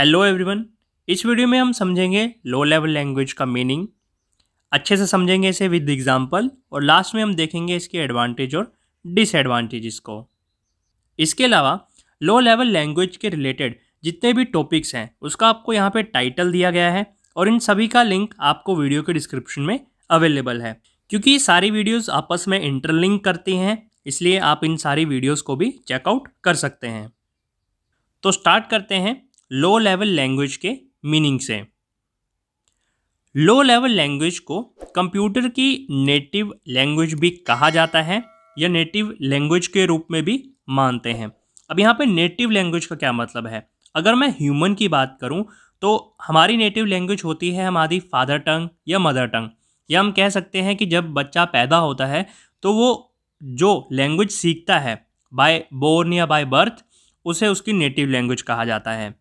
hello everyone इस video में हम समझेंगे लो लेवल लैंग्वेज का मीनिंग अच्छे से समझेंगे इसे विद एग्जांपल और लास्ट में हम देखेंगे इसके एडवांटेज और डिसएडवांटेजेस को इसके अलावा लो लेवल लैंग्वेज के रिलेटेड जितने भी टॉपिक्स हैं उसका आपको यहाँ पे टाइटल दिया गया है और इन सभी का लिंक आपको वीडियो के डिस्क्रिप्शन में अवेलेबल है क्योंकि ये सारी वीडियोज़ आपस में इंटरलिंक करती हैं इसलिए आप इन सारी वीडियोज़ को भी चेकआउट कर सकते हैं तो स्टार्ट करते हैं लो लेवल लैंग्वेज के मीनिंग्स हैं लो लेवल लैंग्वेज को कंप्यूटर की नेटिव लैंग्वेज भी कहा जाता है या नेटिव लैंग्वेज के रूप में भी मानते हैं अब यहाँ पे नेटिव लैंग्वेज का क्या मतलब है अगर मैं ह्यूमन की बात करूँ तो हमारी नेटिव लैंग्वेज होती है हमारी फादर टंग या मदर टंग या हम कह सकते हैं कि जब बच्चा पैदा होता है तो वो जो लैंग्वेज सीखता है बाय बोर्न या बाय बर्थ उसे उसकी नेटिव लैंग्वेज कहा जाता है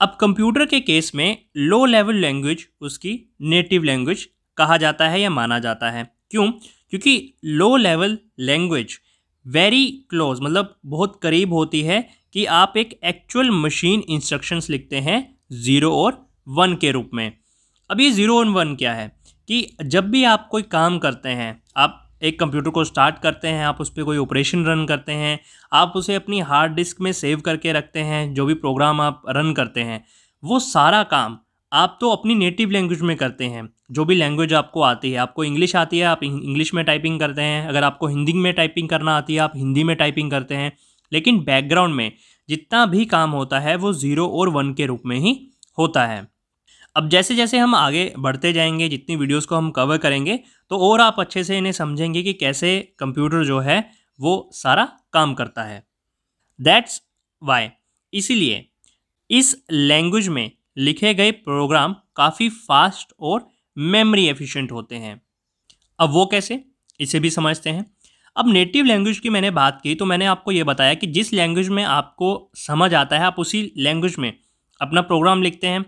अब कंप्यूटर के केस में लो लेवल लैंग्वेज उसकी नेटिव लैंग्वेज कहा जाता है या माना जाता है क्यों क्योंकि low level language very close मतलब बहुत करीब होती है कि आप एक एक्चुअल मशीन इंस्ट्रक्शंस लिखते हैं ज़ीरो और वन के रूप में अब ये ज़ीरो और वन क्या है कि जब भी आप कोई काम करते हैं आप एक कंप्यूटर को स्टार्ट करते हैं आप उस पर कोई ऑपरेशन रन करते हैं आप उसे अपनी हार्ड डिस्क में सेव करके रखते हैं जो भी प्रोग्राम आप रन करते हैं वो सारा काम आप तो अपनी नेटिव लैंग्वेज में करते हैं जो भी लैंग्वेज आपको आती है आपको इंग्लिश आती है आप इंग्लिश में टाइपिंग करते हैं अगर आपको हिंदी में टाइपिंग करना आती है आप हिंदी में टाइपिंग करते हैं लेकिन बैकग्राउंड में जितना भी काम होता है वो ज़ीरो और वन के रूप में ही होता है अब जैसे जैसे हम आगे बढ़ते जाएंगे जितनी वीडियोस को हम कवर करेंगे तो और आप अच्छे से इन्हें समझेंगे कि कैसे कंप्यूटर जो है वो सारा काम करता है दैट्स वाई इसीलिए इस लैंग्वेज में लिखे गए प्रोग्राम काफ़ी फास्ट और मेमोरी एफिशिएंट होते हैं अब वो कैसे इसे भी समझते हैं अब नेटिव लैंग्वेज की मैंने बात की तो मैंने आपको ये बताया कि जिस लैंग्वेज में आपको समझ आता है आप उसी लैंग्वेज में अपना प्रोग्राम लिखते हैं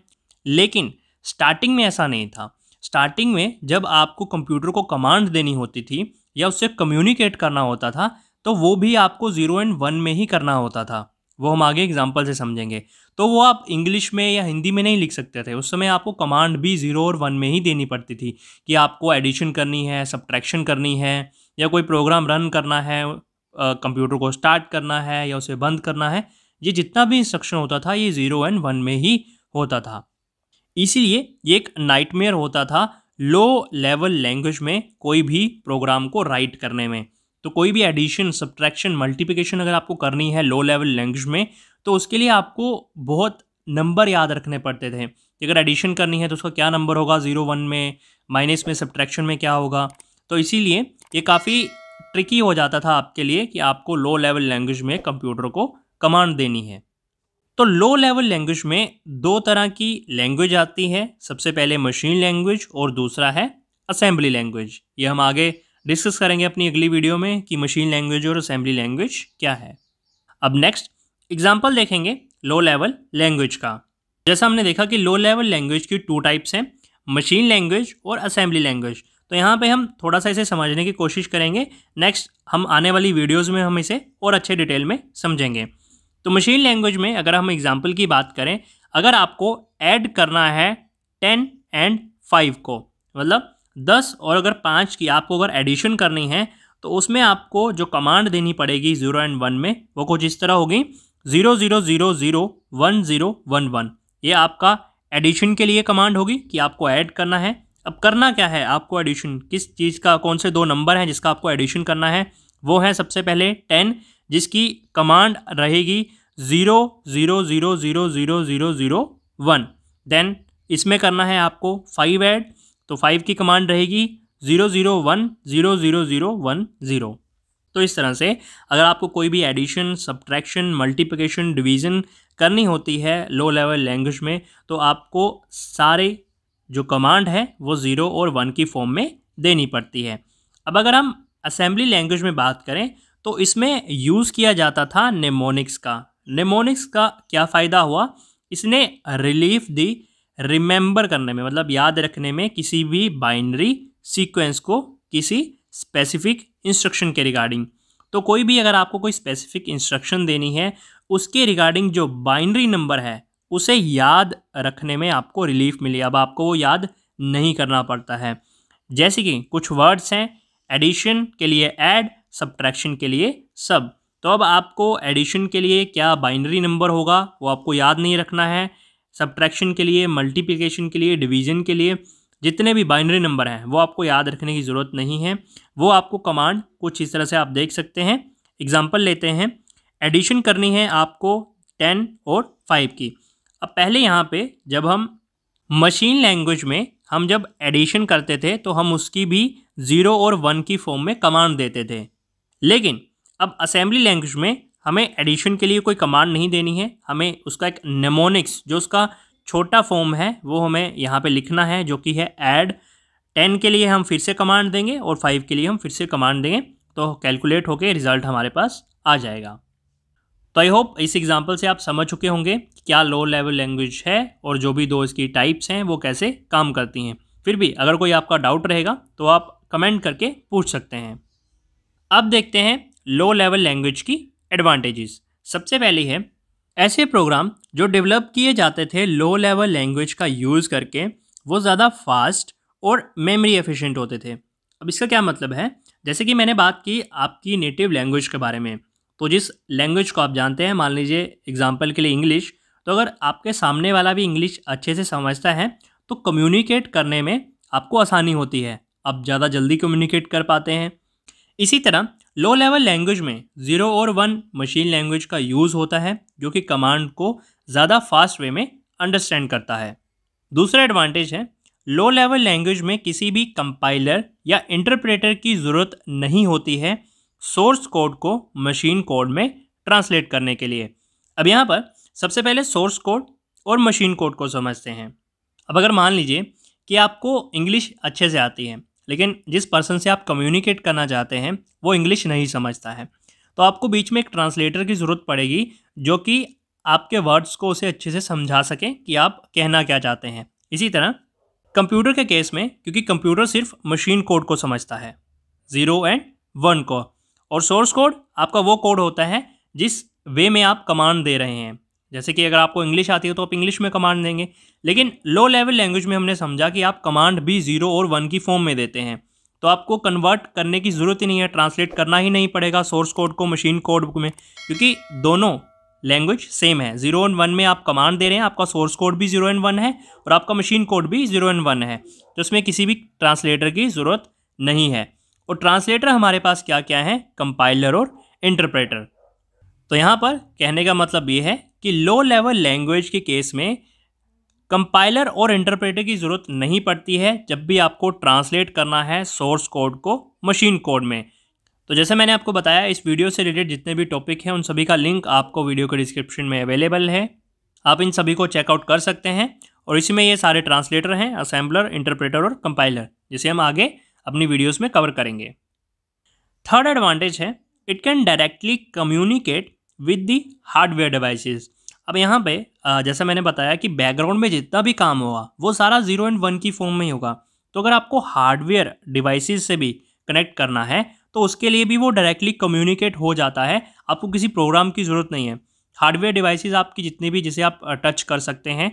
लेकिन स्टार्टिंग में ऐसा नहीं था स्टार्टिंग में जब आपको कंप्यूटर को कमांड देनी होती थी या उससे कम्युनिकेट करना होता था तो वो भी आपको ज़ीरो एंड वन में ही करना होता था वो हम आगे एग्जाम्पल से समझेंगे तो वो आप इंग्लिश में या हिंदी में नहीं लिख सकते थे उस समय आपको कमांड भी ज़ीरो और वन में ही देनी पड़ती थी कि आपको एडिशन करनी है सब्ट्रैक्शन करनी है या कोई प्रोग्राम रन करना है कंप्यूटर को स्टार्ट करना है या उसे बंद करना है ये जितना भी इंस्ट्रक्शन होता था ये ज़ीरो एंड वन में ही होता था इसीलिए ये एक नाइटमेयर होता था लो लेवल लैंग्वेज में कोई भी प्रोग्राम को राइट करने में तो कोई भी एडिशन सब्ट्रैक्शन मल्टीप्लिकेशन अगर आपको करनी है लो लेवल लैंग्वेज में तो उसके लिए आपको बहुत नंबर याद रखने पड़ते थे अगर एडिशन करनी है तो उसका क्या नंबर होगा ज़ीरो वन में माइनस में सब्ट्रैक्शन में क्या होगा तो इसीलिए ये काफ़ी ट्रिकी हो जाता था आपके लिए कि आपको लो लेवल लैंग्वेज में कंप्यूटर को कमांड देनी है तो लो लेवल लैंग्वेज में दो तरह की लैंग्वेज आती है सबसे पहले मशीन लैंग्वेज और दूसरा है असेंबली लैंग्वेज ये हम आगे डिस्कस करेंगे अपनी अगली वीडियो में कि मशीन लैंग्वेज और असेंबली लैंग्वेज क्या है अब नेक्स्ट एग्जाम्पल देखेंगे लो लेवल लैंग्वेज का जैसा हमने देखा कि लो लेवल लैंग्वेज की टू टाइप्स हैं मशीन लैंग्वेज और असेंबली लैंग्वेज तो यहाँ पे हम थोड़ा सा इसे समझने की कोशिश करेंगे नेक्स्ट हम आने वाली वीडियोज़ में हम इसे और अच्छे डिटेल में समझेंगे तो मशीन लैंग्वेज में अगर हम एग्जाम्पल की बात करें अगर आपको ऐड करना है टेन एंड फाइव को मतलब दस और अगर पाँच की आपको अगर एडिशन करनी है तो उसमें आपको जो कमांड देनी पड़ेगी ज़ीरो एंड वन में वो कुछ इस तरह होगी zero zero zero zero one zero one one ये आपका एडिशन के लिए कमांड होगी कि आपको ऐड करना है अब करना क्या है आपको एडिशन किस चीज़ का कौन से दो नंबर हैं जिसका आपको एडिशन करना है वो है सबसे पहले टेन जिसकी कमांड रहेगी zero zero zero zero zero zero zero one then इसमें करना है आपको फाइव ऐड तो फाइव की कमांड रहेगी zero zero one zero zero zero one zero तो इस तरह से अगर आपको कोई भी एडिशन सब्ट्रैक्शन मल्टीप्लिकेशन डिवीज़न करनी होती है लो लेवल लैंग्वेज में तो आपको सारे जो कमांड है वो ज़ीरो और वन की फॉर्म में देनी पड़ती है अब अगर हम असेंबली लैंग्वेज में बात करें तो इसमें यूज़ किया जाता था नेमोनिक्स का नेमोनिक्स का क्या फ़ायदा हुआ इसने रिलीफ दी रिमेंबर करने में मतलब याद रखने में किसी भी बाइनरी सीक्वेंस को किसी स्पेसिफिक इंस्ट्रक्शन के रिगार्डिंग तो कोई भी अगर आपको कोई स्पेसिफिक इंस्ट्रक्शन देनी है उसके रिगार्डिंग जो बाइनरी नंबर है उसे याद रखने में आपको रिलीफ मिली अब आपको वो याद नहीं करना पड़ता है जैसे कि कुछ वर्ड्स हैं एडिशन के लिए ऐड सब्ट्रैक्शन के लिए सब तो अब आपको एडिशन के लिए क्या बाइनरी नंबर होगा वो आपको याद नहीं रखना है सब्ट्रैक्शन के लिए मल्टीप्लिकेशन के लिए डिवीजन के लिए जितने भी बाइनरी नंबर हैं वो आपको याद रखने की ज़रूरत नहीं है वो आपको कमांड कुछ इस तरह से आप देख सकते हैं एग्जाम्पल लेते हैं एडिशन करनी है आपको टेन और फाइव की अब पहले यहाँ पर जब हम मशीन लैंग्वेज में हम जब एडिशन करते थे तो हम उसकी भी ज़ीरो और वन की फॉर्म में कमांड देते थे लेकिन अब असेंबली लैंग्वेज में हमें एडिशन के लिए कोई कमांड नहीं देनी है हमें उसका एक नेमोनिक्स जो उसका छोटा फॉर्म है वो हमें यहाँ पे लिखना है जो कि है ऐड टेन के लिए हम फिर से कमांड देंगे और फाइव के लिए हम फिर से कमांड देंगे तो कैलकुलेट होके रिज़ल्ट हमारे पास आ जाएगा तो आई होप इस एग्ज़ाम्पल से आप समझ चुके होंगे क्या लो लेवल लैंग्वेज है और जो भी दो इसकी टाइप्स हैं वो कैसे काम करती हैं फिर भी अगर कोई आपका डाउट रहेगा तो आप कमेंट करके पूछ सकते हैं अब देखते हैं लो लेवल लैंग्वेज की एडवांटेजेस सबसे पहली है ऐसे प्रोग्राम जो डेवलप किए जाते थे लो लेवल लैंग्वेज का यूज़ करके वो ज़्यादा फास्ट और मेमोरी एफिशिएंट होते थे अब इसका क्या मतलब है जैसे कि मैंने बात की आपकी नेटिव लैंग्वेज के बारे में तो जिस लैंग्वेज को आप जानते हैं मान लीजिए एग्जाम्पल के लिए इंग्लिश तो अगर आपके सामने वाला भी इंग्लिश अच्छे से समझता है तो कम्युनिकेट करने में आपको आसानी होती है आप ज़्यादा जल्दी कम्युनिकेट कर पाते हैं इसी तरह लो लेवल लैंग्वेज में ज़ीरो और वन मशीन लैंग्वेज का यूज़ होता है जो कि कमांड को ज़्यादा फास्ट वे में अंडरस्टैंड करता है दूसरा एडवांटेज है लो लेवल लैंग्वेज में किसी भी कंपाइलर या इंटरप्रेटर की ज़रूरत नहीं होती है सोर्स कोड को मशीन कोड में ट्रांसलेट करने के लिए अब यहाँ पर सबसे पहले सोर्स कोड और मशीन कोड को समझते हैं अब अगर मान लीजिए कि आपको इंग्लिश अच्छे से आती है लेकिन जिस पर्सन से आप कम्युनिकेट करना चाहते हैं वो इंग्लिश नहीं समझता है तो आपको बीच में एक ट्रांसलेटर की ज़रूरत पड़ेगी जो कि आपके वर्ड्स को उसे अच्छे से समझा सकें कि आप कहना क्या चाहते हैं इसी तरह कंप्यूटर के केस में क्योंकि कंप्यूटर सिर्फ मशीन कोड को समझता है ज़ीरो एंड वन को और सोर्स कोड आपका वो कोड होता है जिस वे में आप कमांड दे रहे हैं जैसे कि अगर आपको इंग्लिश आती है तो आप इंग्लिश में कमांड देंगे लेकिन लो लेवल लैंग्वेज में हमने समझा कि आप कमांड भी ज़ीरो और वन की फॉर्म में देते हैं तो आपको कन्वर्ट करने की ज़रूरत ही नहीं है ट्रांसलेट करना ही नहीं पड़ेगा सोर्स कोड को मशीन कोड में क्योंकि दोनों लैंग्वेज सेम है जीरो एंड वन में आप कमांड दे रहे हैं आपका सोर्स कोड भी जीरो एंड वन है और आपका मशीन कोड भी जीरो एंड वन है तो इसमें किसी भी ट्रांसलेटर की ज़रूरत नहीं है और ट्रांसलेटर हमारे पास क्या क्या है कंपाइलर और इंटरप्रेटर तो यहाँ पर कहने का मतलब ये है कि लो लेवल लैंग्वेज के केस में कंपाइलर और इंटरप्रेटर की ज़रूरत नहीं पड़ती है जब भी आपको ट्रांसलेट करना है सोर्स कोड को मशीन कोड में तो जैसे मैंने आपको बताया इस वीडियो से रिलेटेड जितने भी टॉपिक हैं उन सभी का लिंक आपको वीडियो के डिस्क्रिप्शन में अवेलेबल है आप इन सभी को चेकआउट कर सकते हैं और इसी में ये सारे ट्रांसलेटर हैं असेंबलर इंटरप्रेटर और कंपाइलर जिसे हम आगे अपनी वीडियोज़ में कवर करेंगे थर्ड एडवांटेज है it can directly communicate with the hardware devices अब यहाँ पे जैसा मैंने बताया कि बैकग्राउंड में जितना भी काम होगा वो सारा ज़ीरो एंड वन की फॉर्म में ही होगा तो अगर आपको हार्डवेयर डिवाइसेस से भी कनेक्ट करना है तो उसके लिए भी वो डायरेक्टली कम्युनिकेट हो जाता है आपको किसी प्रोग्राम की ज़रूरत नहीं है हार्डवेयर डिवाइसेस आपकी जितने भी जिसे आप टच कर सकते हैं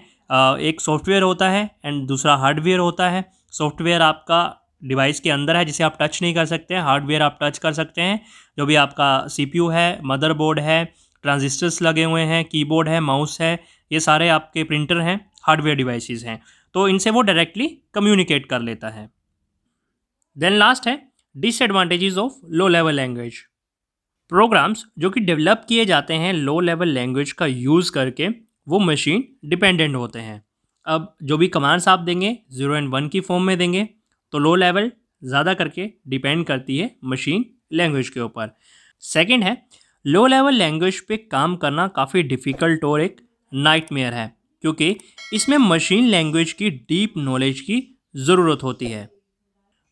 एक सॉफ्टवेयर होता है एंड दूसरा हार्डवेयर होता है सॉफ्टवेयर आपका डिवाइस के अंदर है जिसे आप टच नहीं कर सकते हार्डवेयर आप टच कर सकते हैं जो भी आपका सीपीयू है मदरबोर्ड है ट्रांजिस्टर्स लगे हुए हैं कीबोर्ड है माउस है ये सारे आपके प्रिंटर हैं हार्डवेयर डिवाइसेस हैं तो इनसे वो डायरेक्टली कम्युनिकेट कर लेता है देन लास्ट है disadvantages of low level language programs जो कि डेवलप किए जाते हैं लो लेवल लैंग्वेज का यूज़ करके वो मशीन डिपेंडेंट होते हैं अब जो भी कमांड्स आप देंगे ज़ीरो एंड वन की फॉर्म में देंगे तो लो लेवल ज़्यादा करके डिपेंड करती है मशीन लैंग्वेज के ऊपर सेकेंड है लो लेवल लैंग्वेज पे काम करना काफ़ी डिफ़िकल्ट और एक नाइटमेयर है क्योंकि इसमें मशीन लैंग्वेज की डीप नॉलेज की ज़रूरत होती है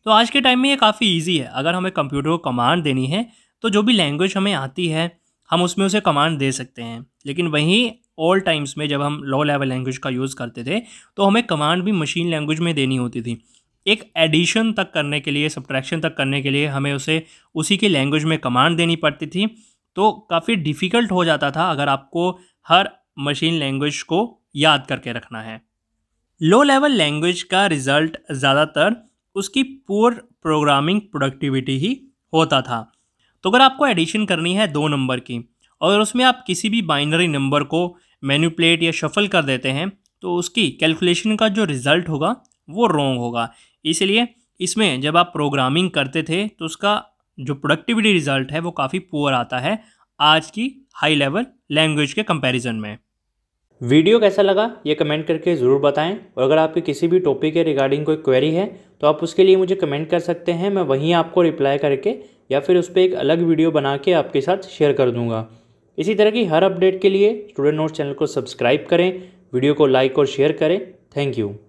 तो आज के टाइम में ये काफ़ी इजी है अगर हमें कंप्यूटर को कमांड देनी है तो जो भी लैंग्वेज हमें आती है हम उसमें उसे कमांड दे सकते हैं लेकिन वहीं ओल्ड टाइम्स में जब हम लो लेवल लैंग्वेज का यूज़ करते थे तो हमें कमांड भी मशीन लैंग्वेज में देनी होती थी एक एडिशन तक करने के लिए सब्ट्रैक्शन तक करने के लिए हमें उसे उसी की लैंग्वेज में कमांड देनी पड़ती थी तो काफ़ी डिफ़िकल्ट हो जाता था अगर आपको हर मशीन लैंग्वेज को याद करके रखना है लो लेवल लैंग्वेज का रिज़ल्ट ज़्यादातर उसकी पुअर प्रोग्रामिंग प्रोडक्टिविटी ही होता था तो अगर आपको एडिशन करनी है दो नंबर की और उसमें आप किसी भी बाइनरी नंबर को मैन्यूपलेट या शफल कर देते हैं तो उसकी कैलकुलेशन का जो रिज़ल्ट होगा वो रॉन्ग होगा इसलिए इसमें जब आप प्रोग्रामिंग करते थे तो उसका जो प्रोडक्टिविटी रिजल्ट है वो काफ़ी पुअर आता है आज की हाई लेवल लैंग्वेज के कंपैरिजन में वीडियो कैसा लगा ये कमेंट करके ज़रूर बताएं और अगर आपके किसी भी टॉपिक के रिगार्डिंग कोई क्वेरी है तो आप उसके लिए मुझे कमेंट कर सकते हैं मैं वहीं आपको रिप्लाई करके या फिर उस पर एक अलग वीडियो बना के आपके साथ शेयर कर दूंगा इसी तरह की हर अपडेट के लिए स्टूडेंट नोट्स चैनल को सब्सक्राइब करें वीडियो को लाइक और शेयर करें थैंक यू